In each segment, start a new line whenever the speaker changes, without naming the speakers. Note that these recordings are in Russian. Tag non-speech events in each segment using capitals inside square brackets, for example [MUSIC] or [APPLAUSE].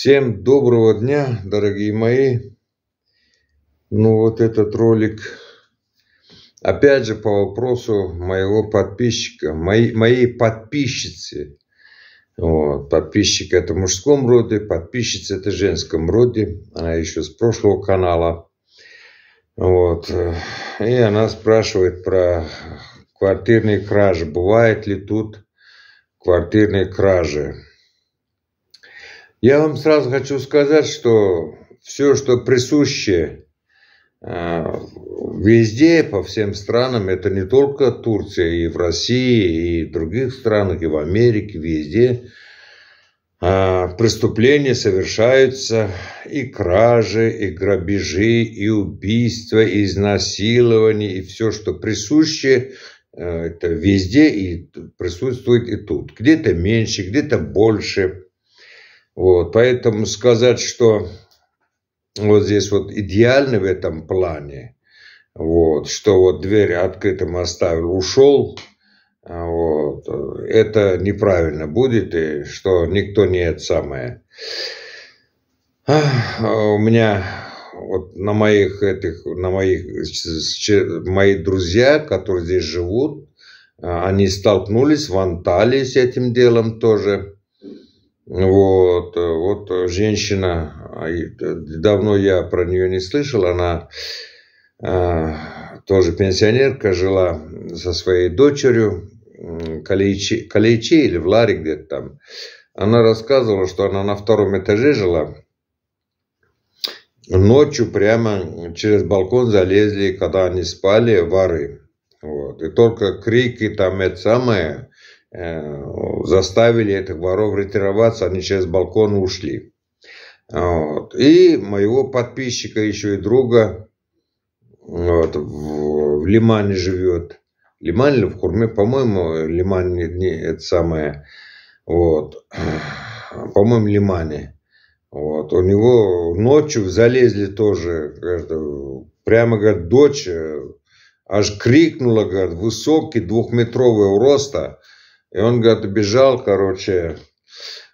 Всем доброго дня, дорогие мои. Ну вот этот ролик, опять же по вопросу моего подписчика, мои, моей подписчицы. Вот, подписчик это в мужском роде, подписчица это в женском роде. Она еще с прошлого канала. Вот. И она спрашивает про квартирные кражи. Бывает ли тут квартирные кражи? Я вам сразу хочу сказать, что все, что присуще а, везде, по всем странам, это не только Турция, и в России, и в других странах, и в Америке, везде а, преступления совершаются, и кражи, и грабежи, и убийства, и изнасилования, и все, что присуще, а, это везде и присутствует и тут. Где-то меньше, где-то больше – вот, поэтому сказать, что вот здесь вот идеально в этом плане, вот, что вот дверь открытым оставил, ушел, а вот, это неправильно будет, и что никто не это самое. А, у меня вот на моих этих, на моих, мои друзья, которые здесь живут, а, они столкнулись в Анталии с этим делом тоже. Вот, э, вот э, женщина, а э, давно я про нее не слышал, она тоже пенсионерка, жила со своей дочерью, Калейчи, Калейчи или в Ларе где-то там. Она рассказывала, что она на втором этаже жила. Ночью прямо через балкон залезли, когда они спали, вары. Вот. И только крики там, это самое, Э, заставили этих воров ретироваться, они через балкон ушли. Вот. И моего подписчика, еще и друга, вот, в, в Лимане живет. Лиман или в Хурме, по-моему, Лиман не, не это самое, вот, [CLEARS THROAT] по-моему, Лимане. Вот, у него ночью залезли тоже, прямо, говорит, дочь э, аж крикнула, говорит, высокий, двухметрового роста, и он, говорит, бежал, короче.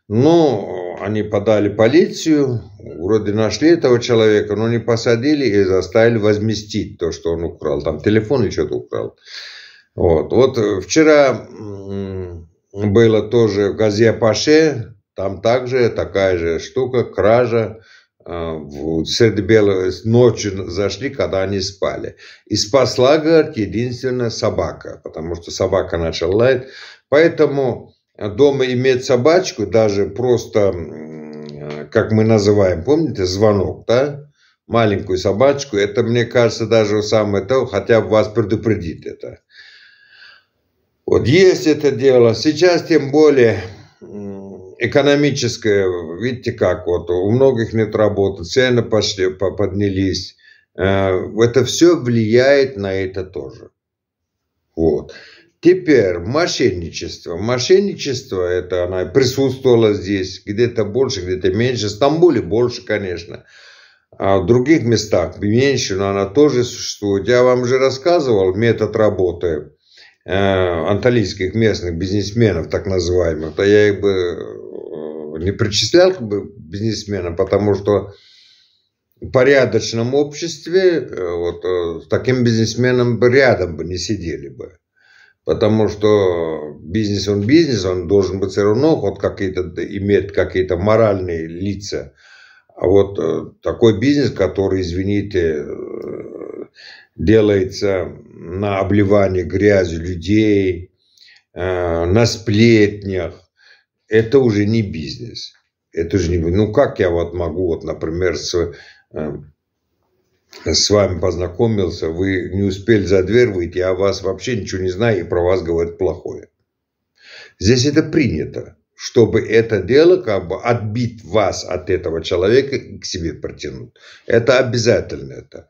Ну, они подали полицию, вроде нашли этого человека, но не посадили и заставили возместить то, что он украл. Там телефон или что-то украл. Вот. вот вчера было тоже в Газиапаше, там также такая же штука, кража а, в среди белого ночью зашли, когда они спали. И спасла, говорит, единственная собака, потому что собака начала лаять. Поэтому э, дома иметь собачку, даже просто, э, как мы называем, помните, звонок, да? Маленькую собачку, это, мне кажется, даже самое то, хотя бы вас предупредит это. Вот есть это дело. Сейчас тем более экономическое, видите как, вот у многих нет работы, цены пошли, поднялись. Э, это все влияет на это тоже. Вот. Теперь мошенничество. Мошенничество, это она присутствовала здесь, где-то больше, где-то меньше. В Стамбуле больше, конечно. А в других местах меньше, но она тоже существует. Я вам же рассказывал метод работы э, анталийских местных бизнесменов, так называемых. Да я их бы э, не причислял к бы бизнесменам, потому что в порядочном обществе э, вот, э, с таким бизнесменом бы рядом бы не сидели бы. Потому что бизнес он бизнес, он должен быть все равно вот какие-то, иметь какие-то моральные лица. А вот э, такой бизнес, который, извините, э, делается на обливании грязью людей, э, на сплетнях, это уже не бизнес. Это уже не... Ну, как я вот могу, вот, например, с с вами познакомился, вы не успели за дверь выйти, я а о вас вообще ничего не знаю и про вас говорят плохое. Здесь это принято, чтобы это дело как бы отбить вас от этого человека и к себе протянуть. Это обязательно это.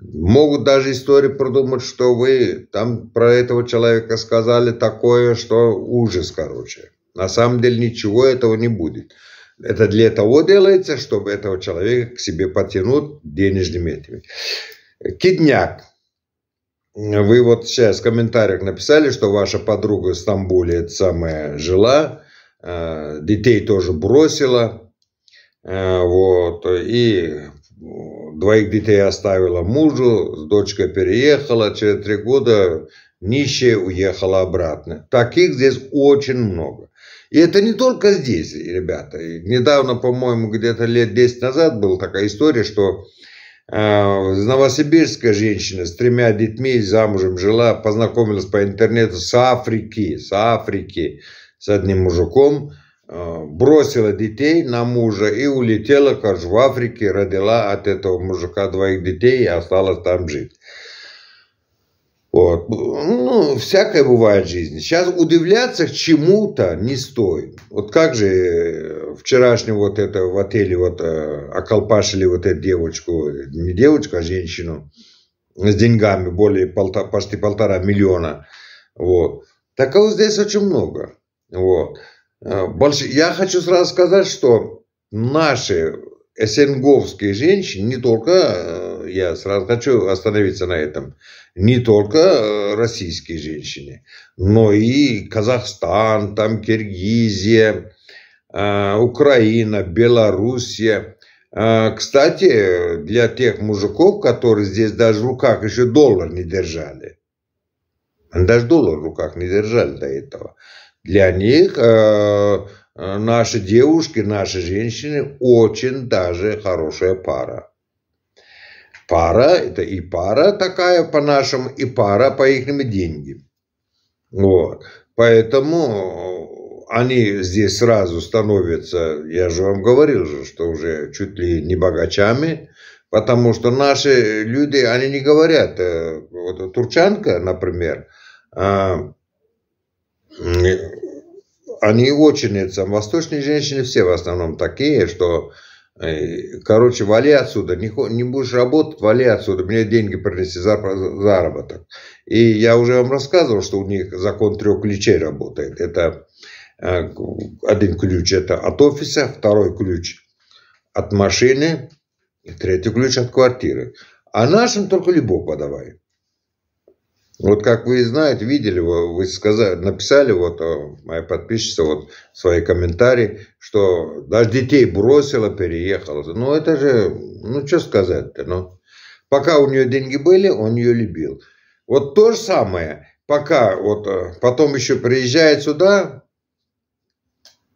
Могут даже истории продумать, что вы там про этого человека сказали такое, что ужас, короче. На самом деле ничего этого не будет. Это для того делается, чтобы этого человека к себе потянуть денежными этими. Кидняк. Вы вот сейчас в комментариях написали, что ваша подруга в Стамбуле это самое жила, э, детей тоже бросила, э, вот, и двоих детей оставила мужу, с дочкой переехала, через три года нищая уехала обратно. Таких здесь очень много. И это не только здесь, ребята. недавно, по-моему, где-то лет 10 назад была такая история, что э, новосибирская женщина с тремя детьми, замужем жила, познакомилась по интернету с Африки, с Африки, с одним мужиком, э, бросила детей на мужа и улетела, как в Африке, родила от этого мужика двоих детей и осталась там жить. Вот. Ну, всякое бывает в жизни. Сейчас удивляться чему-то не стоит. Вот как же э, вчерашнего вот это в отеле вот э, околпашили вот эту девочку, не девочку, а женщину, с деньгами более полтора, почти полтора миллиона. Вот. Такого а здесь очень много. Вот. Э, больше, я хочу сразу сказать, что наши эсенговской женщине, не только, э, я сразу хочу остановиться на этом, не только э, российские женщины, но и Казахстан, там Киргизия, э, Украина, Белоруссия. Кстати, для тех мужиков, которые здесь даже в руках еще доллар не держали, даже доллар в руках не держали до этого, для них Э, наши девушки, наши женщины очень даже хорошая пара. Пара, это и пара такая по нашим, и пара по их деньги. Вот. Поэтому они здесь сразу становятся, я же вам говорил же, что уже чуть ли не богачами, потому что наши люди, они не говорят, э, вот турчанка, например, а, они очень это Восточные женщины все в основном такие, что э, короче, вали отсюда, не, будешь работать, вали отсюда, мне деньги принести за заработок. И я уже вам рассказывал, что у них закон трех ключей работает. Это э, один ключ это от офиса, второй ключ от машины, третий ключ от квартиры. А нашим только любовь подавай. Вот как вы и знаете, видели, вы, сказали, написали, вот э, моя подписчица, вот свои комментарии, что даже детей бросила, переехала. Ну, это же, ну, что сказать-то, ну. Пока у нее деньги были, он ее любил. Вот то же самое, пока вот э, потом еще приезжает сюда,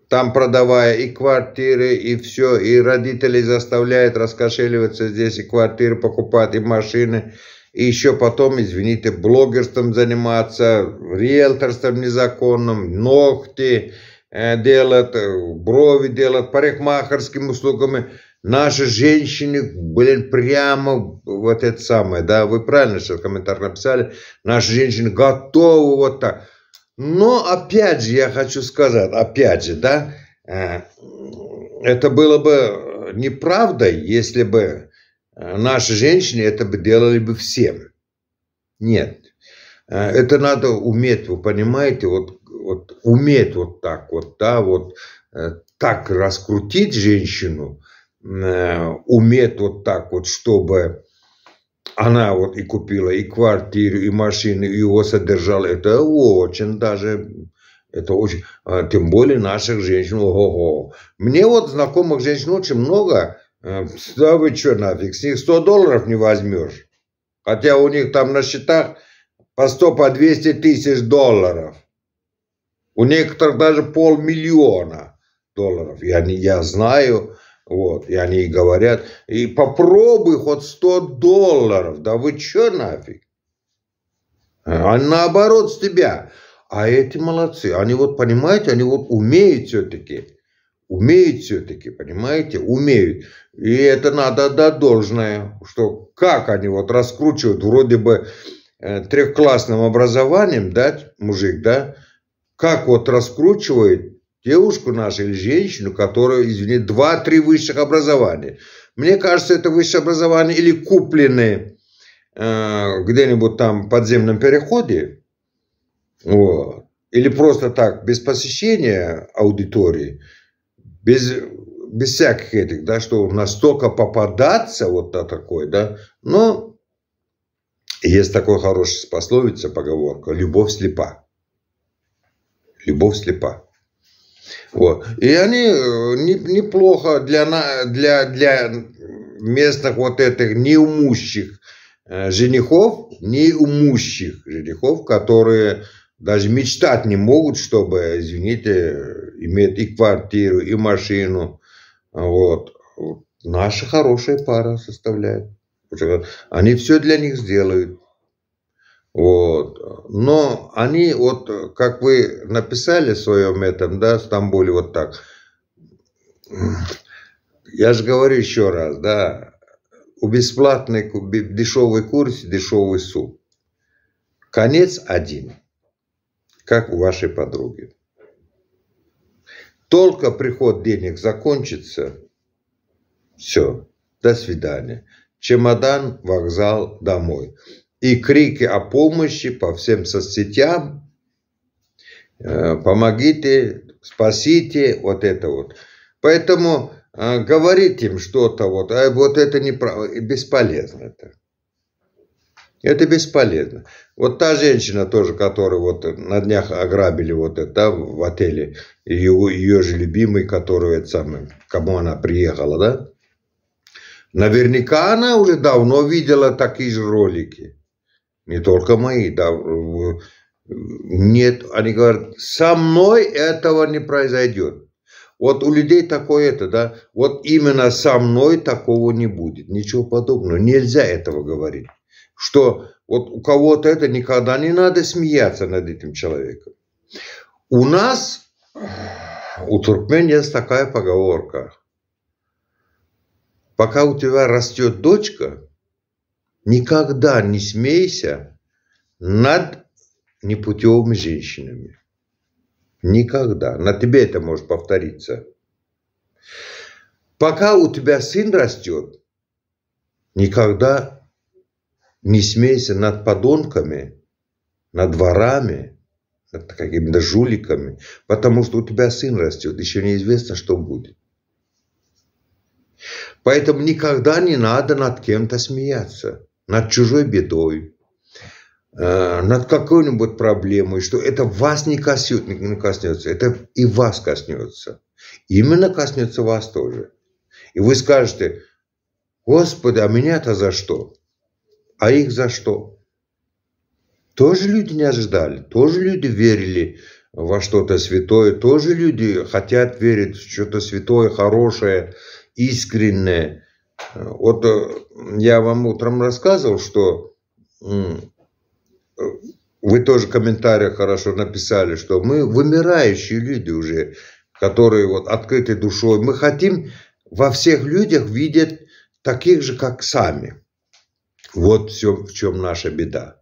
там продавая и квартиры, и все, и родителей заставляет раскошеливаться здесь, и квартиры покупать, и машины, и еще потом, извините, блогерством заниматься, риэлторством незаконным, ногти э, делать, э, брови делать, парикмахерскими услугами. Наши женщины, блин, прямо вот это самое, да, вы правильно сейчас комментарий написали, наши женщины готовы вот так. Но опять же, я хочу сказать, опять же, да, э, это было бы неправдой, если бы Э, наши женщины это бы делали бы всем. Нет. Э, это надо уметь, вы понимаете, вот, вот уметь вот так вот, да, вот э, так раскрутить женщину, уметь вот так вот, чтобы она вот и купила и квартиру, и машину, и его содержала. Это очень даже, это очень, а, тем более наших женщин, ого-го. Мне вот знакомых женщин очень много, Э, да вы что нафиг, с них 100 долларов не возьмешь. Хотя у них там на счетах по 100, по 200 тысяч долларов. У некоторых даже полмиллиона долларов. Я, не, я знаю, вот, и они и говорят, и попробуй хоть 100 долларов. Да вы что нафиг? А, а наоборот с тебя. А эти молодцы. Они вот, понимаете, они вот умеют все-таки умеют все-таки, понимаете, умеют. И это надо отдать должное, что как они вот раскручивают вроде бы э, трехклассным образованием, да, мужик, да, как вот раскручивает девушку нашу или женщину, которая, извини, два-три высших образования. Мне кажется, это высшее образование или куплены э, где-нибудь там в подземном переходе, вот, или просто так, без посещения аудитории – без, без всяких этих, да, что настолько попадаться вот на такой, да, но есть такой хороший пословица, поговорка, любовь слепа. Любовь слепа. Вот. И они э, не неплохо для, для, для местных вот этих неумущих э, женихов, неумущих женихов, которые даже мечтать не могут, чтобы, извините, имеет и квартиру, и машину. Вот. Наша хорошая пара составляет. Они все для них сделают. Вот. Но они, вот как вы написали в своем этом, да, в Стамбуле, вот так. Я же говорю еще раз, да, у бесплатной дешевой курсе дешевый суп. Конец один, как у вашей подруги. Только приход денег закончится, все, до свидания. Чемодан, вокзал, домой. И крики о помощи по всем соцсетям. Э, помогите, спасите, вот это вот. Поэтому э, говорить им что-то, вот, а вот это не бесполезно. это. Это бесполезно. Вот та женщина тоже, которую вот на днях ограбили вот это да, в отеле, ее, ее же любимый, который это самое, кому она приехала, да? Наверняка она уже давно видела такие же ролики. Не только мои, да. Нет, они говорят, со мной этого не произойдет. Вот у людей такое это, да, вот именно со мной такого не будет. Ничего подобного. Нельзя этого говорить что вот у кого-то это никогда не надо смеяться над этим человеком. У нас, у туркмен есть такая поговорка. Пока у тебя растет дочка, никогда не смейся над непутевыми женщинами. Никогда. На тебе это может повториться. Пока у тебя сын растет, никогда не смейся над подонками, над ворами, над какими-то жуликами, потому что у тебя сын растет, еще неизвестно, что будет. Поэтому никогда не надо над кем-то смеяться, над чужой бедой, э, над какой-нибудь проблемой, что это вас не коснется, это и вас коснется. Именно коснется вас тоже. И вы скажете, Господи, а меня-то за что? А их за что? Тоже люди не ожидали, тоже люди верили во что-то святое, тоже люди хотят верить в что-то святое, хорошее, искреннее. Вот э, я вам утром рассказывал, что вы тоже в комментариях хорошо написали, что мы вымирающие люди уже, которые вот открыты душой. Мы хотим во всех людях видеть таких же, как сами. Вот все, в чем наша беда.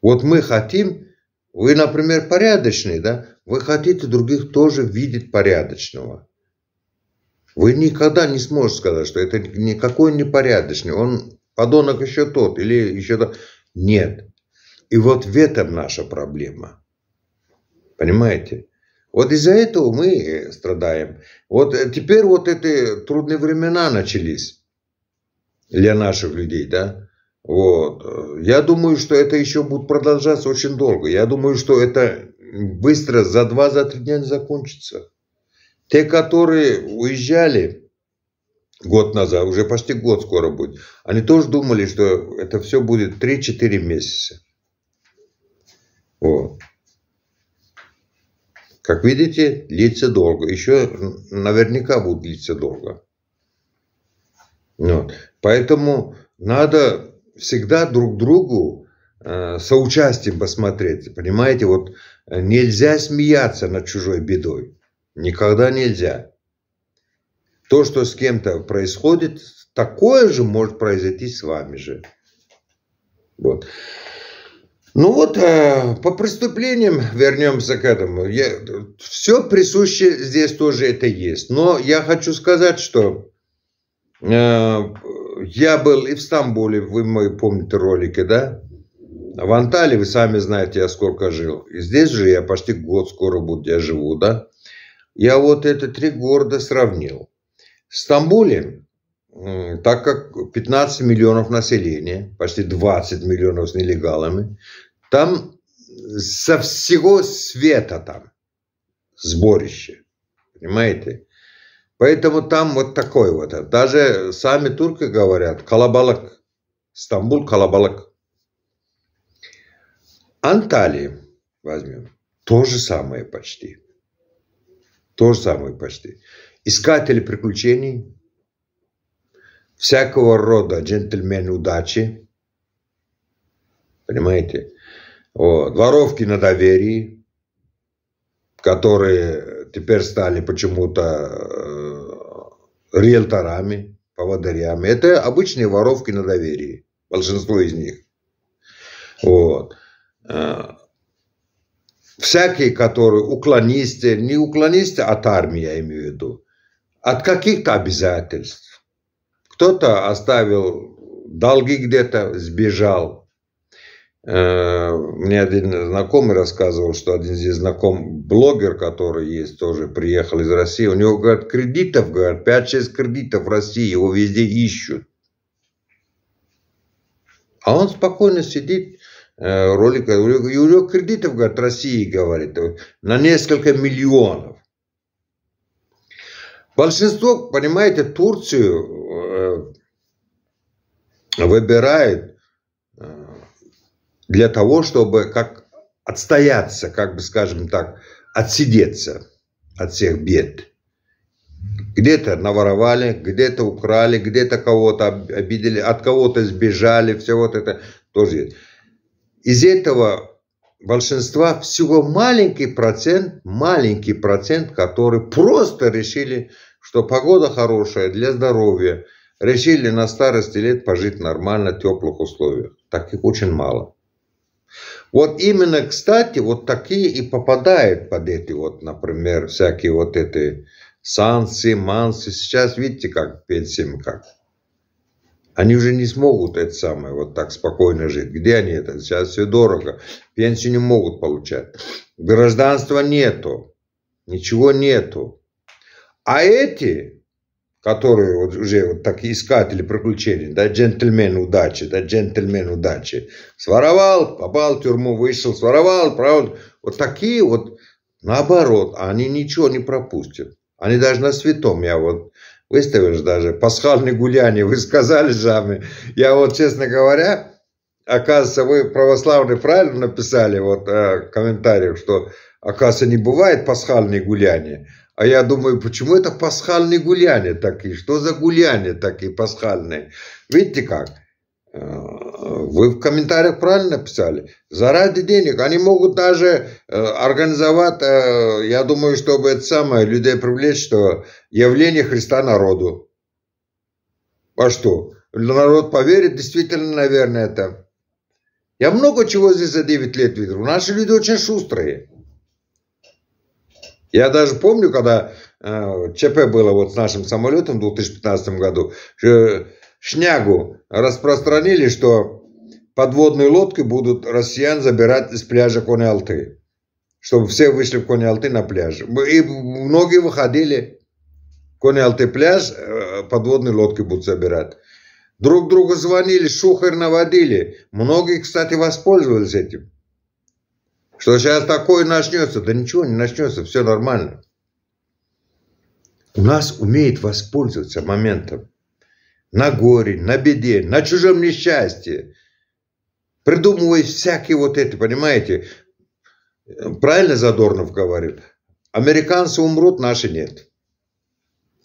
Вот мы хотим, вы, например, порядочный, да? Вы хотите других тоже видеть порядочного. Вы никогда не сможете сказать, что это никакой не порядочный, Он подонок еще тот или еще тот. Нет. И вот в этом наша проблема. Понимаете? Вот из-за этого мы страдаем. Вот э, теперь вот эти трудные времена начались для наших людей, да. Вот. Я думаю, что это еще будет продолжаться очень долго. Я думаю, что это быстро за два, за три дня не закончится. Те, которые уезжали год назад, уже почти год скоро будет, они тоже думали, что это все будет 3-4 месяца. Вот. Как видите, длится долго. Еще наверняка будет длиться долго. Вот. Поэтому надо всегда друг другу э, соучастием посмотреть. Понимаете, вот э, нельзя смеяться над чужой бедой. Никогда нельзя. То, что с кем-то происходит, такое же может произойти с вами же. Вот. Ну вот, э, по преступлениям вернемся к этому. Я, все присуще здесь тоже это есть. Но я хочу сказать, что я был и в Стамбуле, вы мои помните ролики, да? В Анталии, вы сами знаете, я сколько жил. И здесь же я почти год скоро буду, я живу, да? Я вот это три города сравнил. В Стамбуле, так как 15 миллионов населения, почти 20 миллионов с нелегалами, там со всего света там сборище. Понимаете? Поэтому там вот такой вот. Даже сами турки говорят, "Калабалак, Стамбул Калабалак". Анталии возьмем. То же самое почти. То же самое почти. Искатели приключений, всякого рода джентльмены удачи, понимаете, вот. воровки на доверии, которые теперь стали почему-то э, риэлторами, поводырями. Это обычные воровки на доверии, большинство из них. Вот. Э, всякие, которые уклонисты, не уклонисты от армии, я имею в виду, от каких-то обязательств. Кто-то оставил долги где-то, сбежал. Э, мне один знакомый рассказывал, что один здесь знаком блогер, который есть, тоже приехал из России. У него, говорят, кредитов, говорят, 5-6 кредитов в России, его везде ищут. А он спокойно сидит, э, ролик, и у него кредитов, говорят, России, говорит, на несколько миллионов. Большинство, понимаете, Турцию э, выбирает для того, чтобы как отстояться, как бы скажем так, отсидеться от всех бед. Где-то наворовали, где-то украли, где-то кого-то обидели, от кого-то сбежали, все вот это тоже есть. Из этого большинства всего маленький процент, маленький процент, который просто решили, что погода хорошая для здоровья, решили на старости лет пожить нормально в теплых условиях. Таких очень мало. Вот именно, кстати, вот такие и попадают под эти вот, например, всякие вот эти санкции, мансы. Сейчас видите, как пенсиями как. Они уже не смогут это самое вот так спокойно жить. Где они это? Сейчас все дорого. Пенсию не могут получать. Гражданства нету. Ничего нету. А эти которые вот уже вот так искатели приключений, да, джентльмен удачи, да, джентльмен удачи. Своровал, попал в тюрьму, вышел, своровал, правда. Вот такие вот, наоборот, они ничего не пропустят. Они даже на святом, я вот выставишь даже, пасхальные гуляния, вы сказали сами. Я вот, честно говоря, оказывается, вы православные правильно написали вот э, комментарий, что, оказывается, не бывает пасхальные гуляния. А я думаю, почему это пасхальные гуляния такие? Что за гуляния такие пасхальные? Видите как? Э, вы в комментариях правильно писали. Заради денег. Они могут даже э, организовать, э, я думаю, чтобы это самое, людей привлечь, что явление Христа народу. А что? Народ поверит, действительно, наверное, это. Я много чего здесь за 9 лет видел. Наши люди очень шустрые. Я даже помню, когда э, ЧП было вот с нашим самолетом в 2015 году, э, шнягу распространили, что подводной лодкой будут россиян забирать из пляжа Кони-Алты. Чтобы все вышли в Кони-Алты на пляж. И многие выходили. Кони-Алты пляж э, подводной лодкой будут забирать. Друг другу звонили, шухер наводили. Многие, кстати, воспользовались этим что сейчас такое начнется. Да ничего не начнется, все нормально. У нас умеет воспользоваться моментом. На горе, на беде, на чужом несчастье. Придумывая всякие вот это, понимаете? Правильно Задорнов говорит: Американцы умрут, наши нет.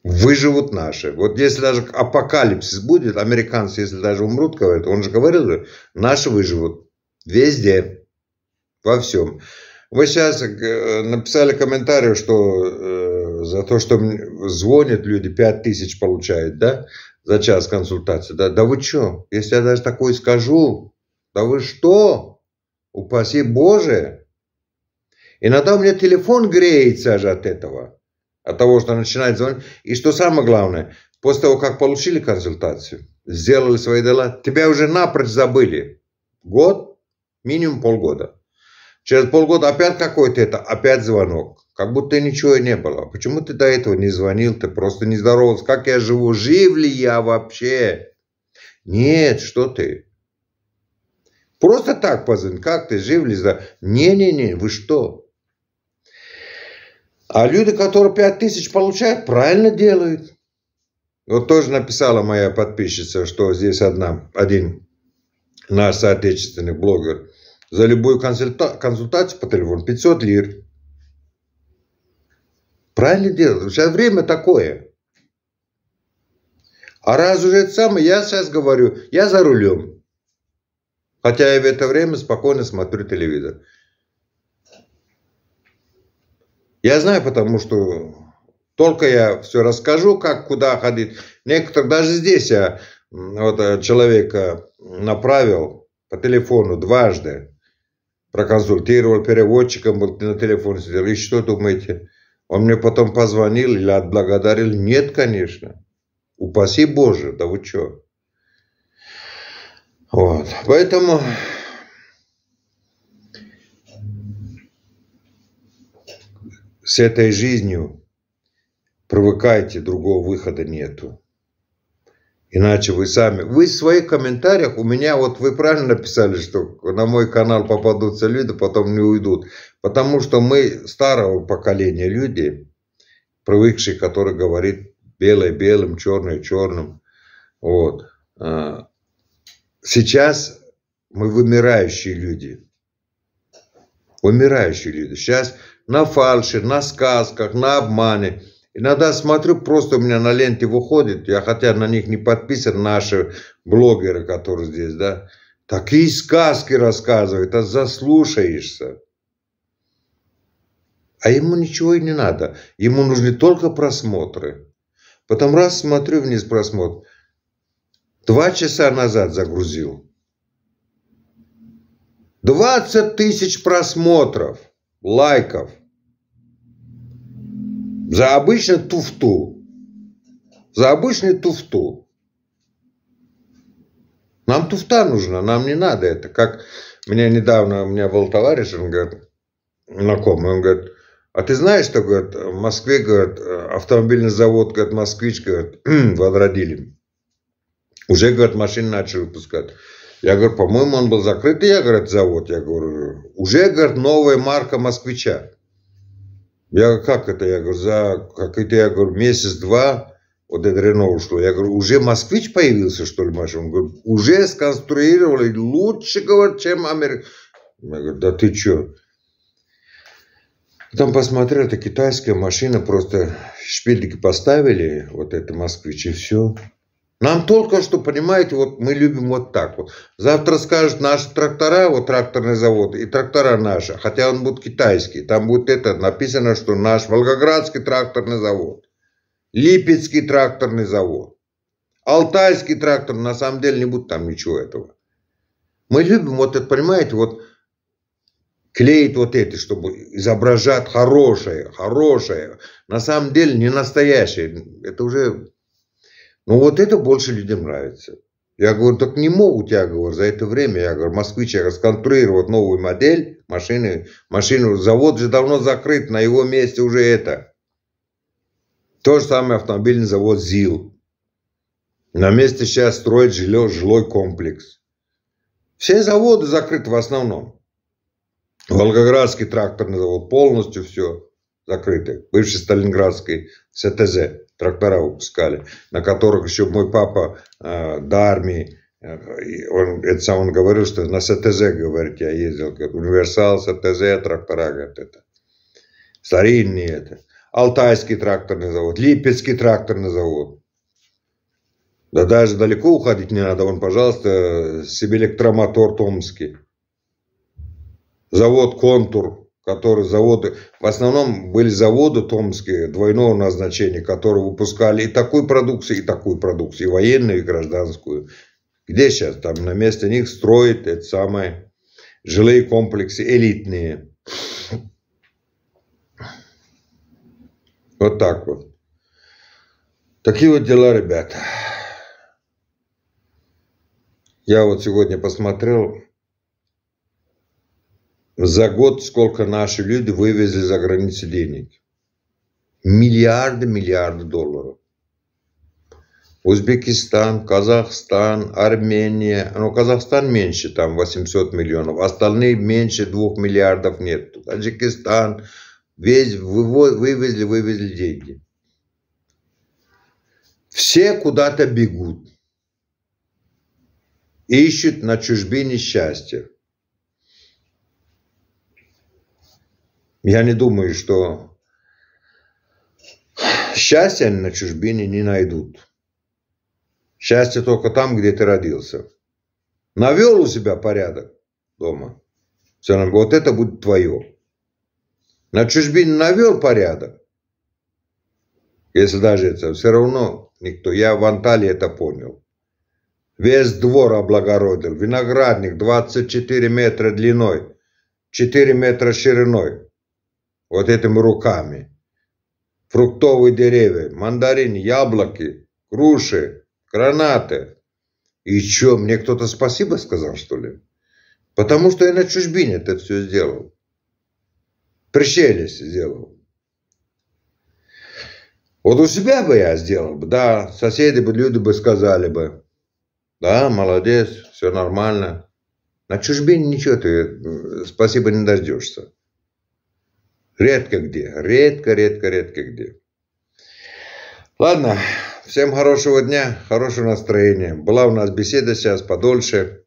Выживут наши. Вот если даже апокалипсис будет, американцы, если даже умрут, говорят, он же говорил, наши выживут. Везде во всем. Вы сейчас э, написали комментарий, что э, за то, что звонят люди, 5 тысяч получают, да, за час консультации. Да, да вы что, если я даже такое скажу, да вы что, упаси Боже. Иногда у меня телефон греется же от этого, от того, что начинает звонить. И что самое главное, после того, как получили консультацию, сделали свои дела, тебя уже напрочь забыли. Год, минимум полгода. Через полгода опять какой-то это, опять звонок. Как будто ничего не было. Почему ты до этого не звонил? Ты просто не здоровался. Как я живу? Жив ли я вообще? Нет, что ты? Просто так позвонил. Как ты? Жив ли? Не-не-не, вы что? А люди, которые 5 тысяч получают, правильно делают. Вот тоже написала моя подписчица, что здесь одна, один наш соотечественный блогер – за любую консульта- консультацию по телефону 500 лир. Правильно делают. Сейчас время такое. А раз уже это самое, я сейчас говорю, я за рулем. Хотя я в это время спокойно смотрю телевизор. Я знаю, потому что только я все расскажу, как, куда ходить. Некоторых даже здесь я вот, э, человека направил по телефону дважды проконсультировал переводчика, был на телефоне, сидел. И что думаете? Он мне потом позвонил или отблагодарил? Нет, конечно. Упаси Боже, да вы что? Вот. Поэтому с этой жизнью привыкайте, другого выхода нету. Иначе вы сами... Вы в своих комментариях у меня... Вот вы правильно написали, что на мой канал попадутся люди, потом не уйдут. Потому что мы старого поколения люди, привыкшие, которые говорит белое белым, черное черным. Вот. А, сейчас мы вымирающие люди. Умирающие люди. Сейчас на фальше, на сказках, на обмане. Иногда смотрю, просто у меня на ленте выходит, я хотя на них не подписан, наши блогеры, которые здесь, да, такие сказки рассказывают, а заслушаешься. А ему ничего и не надо. Ему нужны только просмотры. Потом раз смотрю вниз просмотр. Два часа назад загрузил. 20 тысяч просмотров, лайков – за обычно туфту. За обычный туфту. Нам туфта нужна, нам не надо это. Как мне недавно, у меня был товарищ, он говорит, знакомый, он говорит, а ты знаешь, что, говорит, в Москве, говорит, автомобильный завод, говорит, москвич, говорит, [CLEARS THROAT] возродили. Уже, говорит, машины начали выпускать. Я говорю, по-моему, он был закрытый, я, говорит, завод. Я говорю, уже, говорит, новая марка москвича. Я говорю, как это? Я говорю, за как это? Я говорю, месяц-два вот это Рено ушло. Я говорю, уже москвич появился, что ли, Маша? Он говорит, уже сконструировали лучше, говорит, чем Америка. Я говорю, да ты чё? Потом посмотрел, это китайская машина, просто шпильки поставили, вот это москвич, и все. Нам только что, понимаете, вот мы любим вот так вот. Завтра скажут наши трактора, вот тракторный завод, и трактора наши, хотя он будет китайский. Там будет это написано, что наш Волгоградский тракторный завод, Липецкий тракторный завод, Алтайский трактор, на самом деле не будет там ничего этого. Мы любим вот это, понимаете, вот клеит вот эти, чтобы изображать хорошее, хорошее. На самом деле не настоящее. Это уже ну вот это больше людям нравится. Я говорю, так не могут, я говорю, за это время, я говорю, москвич, я говорю, сконструировать новую модель машины, машину, завод же давно закрыт, на его месте уже это. То же самое автомобильный завод ЗИЛ. На месте сейчас строит жилой, жилой комплекс. Все заводы закрыты в основном. Волгоградский тракторный завод полностью все закрыты. Бывший Сталинградский СТЗ трактора выпускали, на которых еще мой папа э, до армии, э, он, это сам он говорил, что на СТЗ, говорит, я ездил, говорит, универсал, СТЗ, трактора, говорит, это, старинные это, Алтайский тракторный завод, Липецкий тракторный завод. Да даже далеко уходить не надо, он, пожалуйста, себе электромотор Томский. Завод «Контур», которые заводы, в основном были заводы томские двойного назначения, которые выпускали и такую продукцию, и такую продукцию, и военную, и гражданскую. Где сейчас там на место них строят эти самые жилые комплексы элитные. Вот так вот. Такие вот дела, ребята. Я вот сегодня посмотрел за год сколько наши люди вывезли за границу денег. Миллиарды, миллиарды долларов. Узбекистан, Казахстан, Армения. Ну, Казахстан меньше, там 800 миллионов. Остальные меньше 2 миллиардов нет. Таджикистан. Весь, вывезли, вывезли деньги. Все куда-то бегут. Ищут на чужбине счастья. Я не думаю, что счастья на чужбине не найдут. Счастье только там, где ты родился. Навел у себя порядок дома. Все равно, вот это будет твое. На чужбине навел порядок. Если даже это все равно никто. Я в Анталии это понял. Весь двор облагородил. Виноградник 24 метра длиной, 4 метра шириной вот этими руками. Фруктовые деревья, мандарины, яблоки, груши, гранаты. И что, мне кто-то спасибо сказал, что ли? Потому что я на чужбине это все сделал. Прищелись сделал. Вот у себя бы я сделал бы, да, соседи бы, люди бы сказали бы, да, молодец, все нормально. На чужбине ничего ты спасибо не дождешься. Редко где, редко, редко, редко где. Ладно, всем хорошего дня, хорошего настроения. Была у нас беседа сейчас подольше.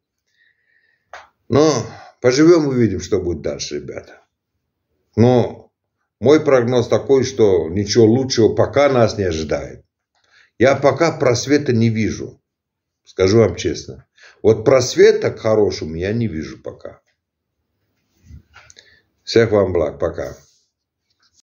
Но поживем, увидим, что будет дальше, ребята. Но мой прогноз такой, что ничего лучшего пока нас не ожидает. Я пока просвета не вижу. Скажу вам честно. Вот просвета к хорошему я не вижу пока. Всех вам благ. Пока.